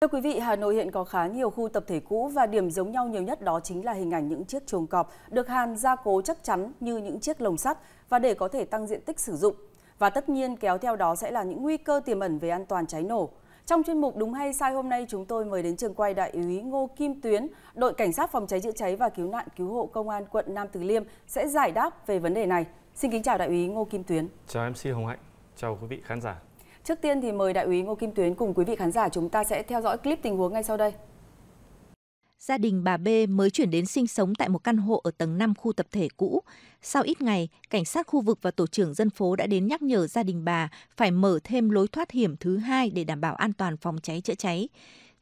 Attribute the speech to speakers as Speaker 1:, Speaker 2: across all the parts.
Speaker 1: Thưa quý vị, Hà Nội hiện có khá nhiều khu tập thể cũ và điểm giống nhau nhiều nhất đó chính là hình ảnh những chiếc chuồng cọp được hàn gia cố chắc chắn như những chiếc lồng sắt và để có thể tăng diện tích sử dụng. Và tất nhiên kéo theo đó sẽ là những nguy cơ tiềm ẩn về an toàn cháy nổ. Trong chuyên mục Đúng hay sai hôm nay chúng tôi mời đến trường quay đại úy Ngô Kim Tuyến, đội cảnh sát phòng cháy chữa cháy và cứu nạn cứu hộ công an quận Nam Từ Liêm sẽ giải đáp về vấn đề này. Xin kính chào đại úy Ngô Kim Tuyến.
Speaker 2: Chào MC Hồng Hạnh, chào quý vị khán giả.
Speaker 1: Trước tiên thì mời Đại úy Ngô Kim Tuyến cùng quý vị khán giả chúng ta sẽ theo dõi
Speaker 3: clip tình huống ngay sau đây. Gia đình bà B mới chuyển đến sinh sống tại một căn hộ ở tầng 5 khu tập thể cũ. Sau ít ngày, cảnh sát khu vực và tổ trưởng dân phố đã đến nhắc nhở gia đình bà phải mở thêm lối thoát hiểm thứ hai để đảm bảo an toàn phòng cháy chữa cháy.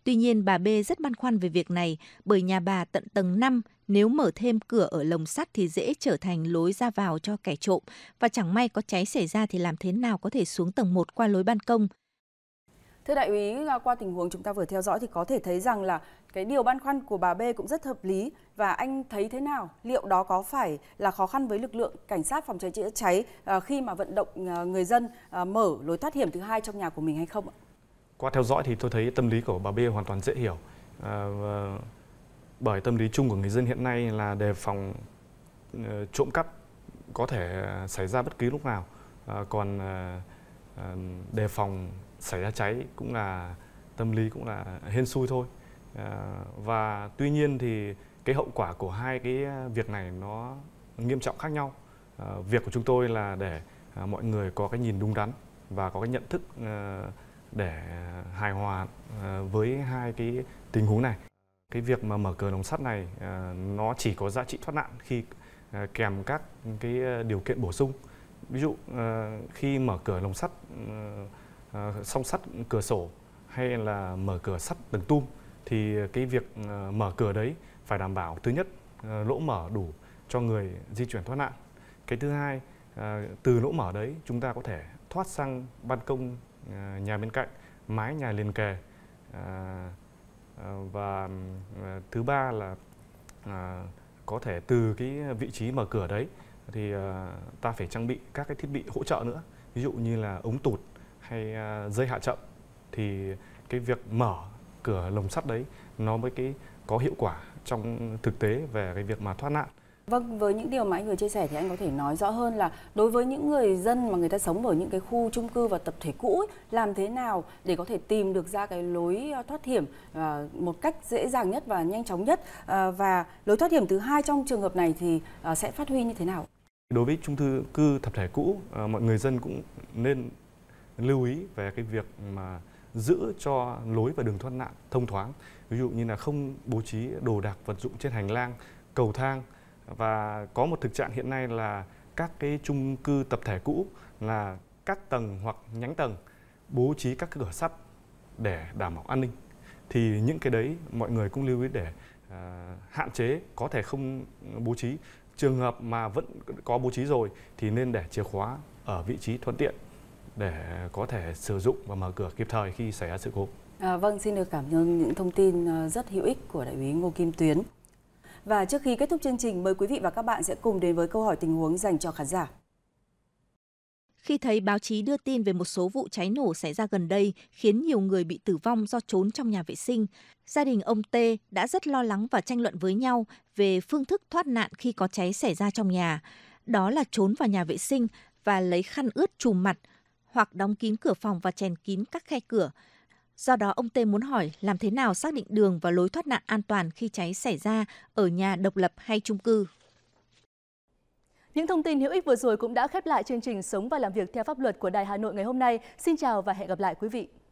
Speaker 3: Tuy nhiên bà B rất băn khoăn về việc này bởi nhà bà tận tầng 5, nếu mở thêm cửa ở lồng sắt thì dễ trở thành lối ra vào cho kẻ trộm và chẳng may có cháy xảy ra thì làm thế nào có thể xuống tầng 1 qua lối ban công.
Speaker 1: Thưa đại úy, à, qua tình huống chúng ta vừa theo dõi thì có thể thấy rằng là cái điều băn khoăn của bà B cũng rất hợp lý và anh thấy thế nào? Liệu đó có phải là khó khăn với lực lượng cảnh sát phòng cháy chữa cháy à, khi mà vận động à, người dân mở lối thoát hiểm thứ hai trong nhà của mình hay không ạ?
Speaker 2: qua theo dõi thì tôi thấy tâm lý của bà B hoàn toàn dễ hiểu à, và bởi tâm lý chung của người dân hiện nay là đề phòng uh, trộm cắp có thể xảy ra bất cứ lúc nào à, còn uh, đề phòng xảy ra cháy cũng là tâm lý cũng là hên xui thôi à, và tuy nhiên thì cái hậu quả của hai cái việc này nó nghiêm trọng khác nhau à, việc của chúng tôi là để à, mọi người có cái nhìn đúng đắn và có cái nhận thức à, để à, hài hòa à, với hai cái tình huống này. Cái việc mà mở cửa lồng sắt này à, nó chỉ có giá trị thoát nạn khi kèm các cái điều kiện bổ sung. Ví dụ khi mở cửa lồng sắt song sắt cửa sổ hay là mở cửa sắt tầng tum thì cái việc mở cửa đấy phải đảm bảo thứ nhất lỗ mở đủ cho người di chuyển thoát nạn. Cái thứ hai từ lỗ mở đấy chúng ta có thể thoát sang ban công À, nhà bên cạnh mái nhà liền kề à, à, và thứ ba là có thể từ cái vị trí mở cửa đấy thì ta phải trang bị các cái thiết bị hỗ trợ nữa ví dụ như là ống tụt hay dây hạ chậm thì cái việc mở cửa lồng sắt đấy nó mới cái có hiệu quả trong thực tế về cái việc mà thoát nạn
Speaker 1: Vâng, với những điều mà anh vừa chia sẻ thì anh có thể nói rõ hơn là đối với những người dân mà người ta sống ở những cái khu chung cư và tập thể cũ ấy, làm thế nào để có thể tìm được ra cái lối ờ, thoát hiểm ờ, một cách dễ dàng nhất và nhanh chóng nhất ờ, và lối thoát hiểm thứ hai trong trường hợp này thì sẽ phát huy như thế nào?
Speaker 2: Đối với chung cư tập thể cũ, mọi người dân cũng nên lưu ý về cái việc mà giữ cho lối và đường thoát nạn thông thoáng. Ví dụ như là không bố trí đồ đạc vật dụng trên hành lang, cầu thang và có một thực trạng hiện nay là các cái chung cư tập thể cũ là các tầng hoặc nhánh tầng bố trí các cửa sắt để đảm bảo an ninh thì những cái đấy mọi người cũng lưu ý để uh, hạn chế có thể không bố trí trường hợp mà vẫn có bố trí rồi thì nên để chìa khóa ở vị trí thuận tiện để có thể sử dụng và mở cửa kịp thời khi xảy ra sự cố.
Speaker 1: À, vâng, xin được cảm ơn những thông tin ờ, rất hữu ích của đại úy Ngô Kim Tuyến. Và trước khi kết thúc chương trình, mời
Speaker 3: quý vị và các bạn sẽ cùng đến với câu hỏi tình huống dành cho khán giả. Khi thấy báo chí đưa tin về một số vụ cháy nổ xảy ra gần đây khiến nhiều người bị tử vong do trốn trong nhà vệ sinh, gia đình ông T đã rất lo lắng và tranh luận với nhau về phương thức thoát nạn khi có cháy xảy ra trong nhà. Đó là trốn vào nhà vệ sinh và lấy khăn ướt trùm mặt hoặc đóng kín cửa phòng và chèn kín các khe cửa – Do đó ông Tê muốn hỏi làm thế nào xác định đường và lối thoát nạn an toàn khi cháy xảy ra ở nhà độc lập hay chung cư. Những thông tin hữu ích vừa rồi cũng đã khép lại chương trình Sống và làm việc theo pháp luật
Speaker 2: của Đài Hà Nội ngày hôm nay. Xin chào và hẹn gặp lại quý vị.